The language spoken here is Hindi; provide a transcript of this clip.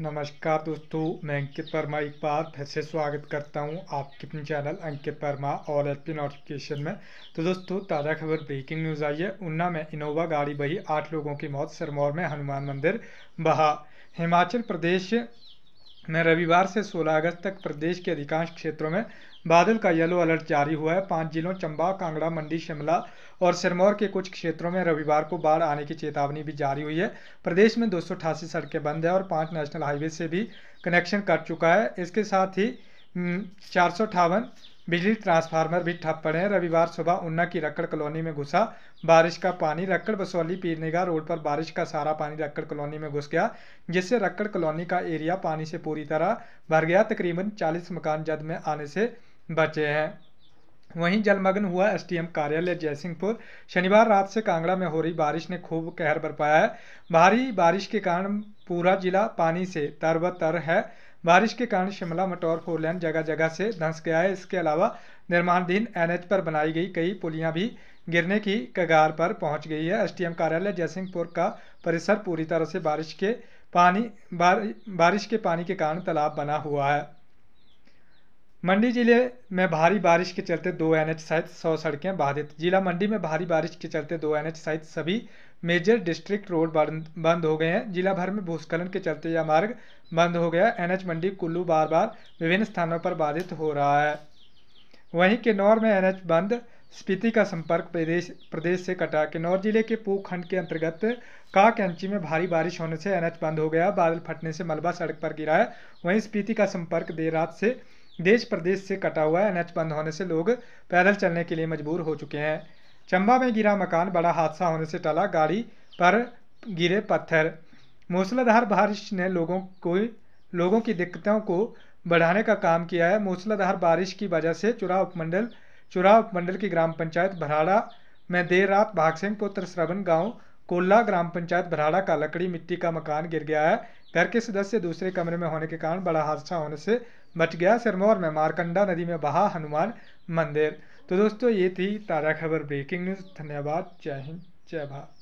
नमस्कार दोस्तों मैं अंकित वर्मा एक बार फिर से स्वागत करता हूं आपके अपने चैनल अंकित वर्मा और एल पी नोटिफिकेशन में तो दोस्तों ताज़ा खबर ब्रेकिंग न्यूज़ आई है ऊना में इनोवा गाड़ी बही आठ लोगों की मौत सिरमौर में हनुमान मंदिर बहा हिमाचल प्रदेश में रविवार से 16 अगस्त तक प्रदेश के अधिकांश क्षेत्रों में बादल का येलो अलर्ट जारी हुआ है पांच जिलों चंबा कांगड़ा मंडी शिमला और सिरमौर के कुछ क्षेत्रों में रविवार को बाढ़ आने की चेतावनी भी जारी हुई है प्रदेश में दो सड़कें बंद है और पांच नेशनल हाईवे से भी कनेक्शन कट चुका है इसके साथ ही हम्म, चार सौ अठावन बिजली ट्रांसफार्मर भी ठप पड़े हैं रविवार सुबह उन्ना की रक्कड़ कॉलोनी में घुसा बारिश का पानी रक्कड़ बसौली पीरनेगा रोड पर बारिश का सारा पानी रक्कड़ कॉलोनी में घुस गया जिससे रक्कड़ कॉलोनी का एरिया पानी से पूरी तरह भर गया तकरीबन 40 मकान जद में आने से बचे हैं वहीं जलमग्न हुआ एसडीएम कार्यालय जयसिंहपुर शनिवार रात से कांगड़ा में हो रही बारिश ने खूब कहर बरपाया है भारी बारिश के कारण पूरा जिला पानी से तरबतर है बारिश के कारण शिमला मटौर फोरलैन जगह जगह से धंस गया है इसके अलावा निर्माणाधीन एनएच पर बनाई गई कई पुलियां भी गिरने की कगार पर पहुंच गई है एम कार्यालय जयसिंहपुर का परिसर पूरी तरह से बारिश के पानी बार, बारिश के पानी के कारण तालाब बना हुआ है मंडी जिले में भारी बारिश के चलते दो एनएच सहित सौ सड़कें बाधित जिला मंडी में भारी बारिश के चलते दो एनएच सहित सभी मेजर डिस्ट्रिक्ट रोड बंद हो गए हैं जिला भर में भूस्खलन के चलते यह मार्ग बंद हो गया एनएच मंडी कुल्लू बार बार विभिन्न स्थानों पर बाधित हो रहा है वहीं किन्नौर में एनएच बंद स्पीति का संपर्क प्रदेश प्रदेश से कटा किन्नौर जिले के पू खंड के अंतर्गत काकयांची में भारी बारिश होने से एनएच बंद हो गया बादल फटने से मलबा सड़क पर गिरा है वहीं स्पीति का संपर्क देर रात से देश प्रदेश से कटा हुआ है एनएच बंद होने से लोग पैदल चलने के लिए मजबूर हो चुके हैं चंबा में गिरा मकान बड़ा हादसा होने से टला गाड़ी पर गिरे पत्थर मूसलाधार बारिश ने लोगों को लोगों की दिक्कतों को बढ़ाने का काम किया है मूसलाधार बारिश की वजह से चुरा उपमंडल चुरा उपमंडल की ग्राम पंचायत भराड़ा में देर रात भागसिंह पुत्र श्रवण गांव कोल्ला ग्राम पंचायत भराड़ा का लकड़ी मिट्टी का मकान गिर गया है घर के सदस्य दूसरे कमरे में होने के कारण बड़ा हादसा होने से बच गया सिरमौर में मारकंडा नदी में बहा हनुमान मंदिर तो दोस्तों ये थी ताज़ा खबर ब्रेकिंग न्यूज़ धन्यवाद जय हिंद जय भारत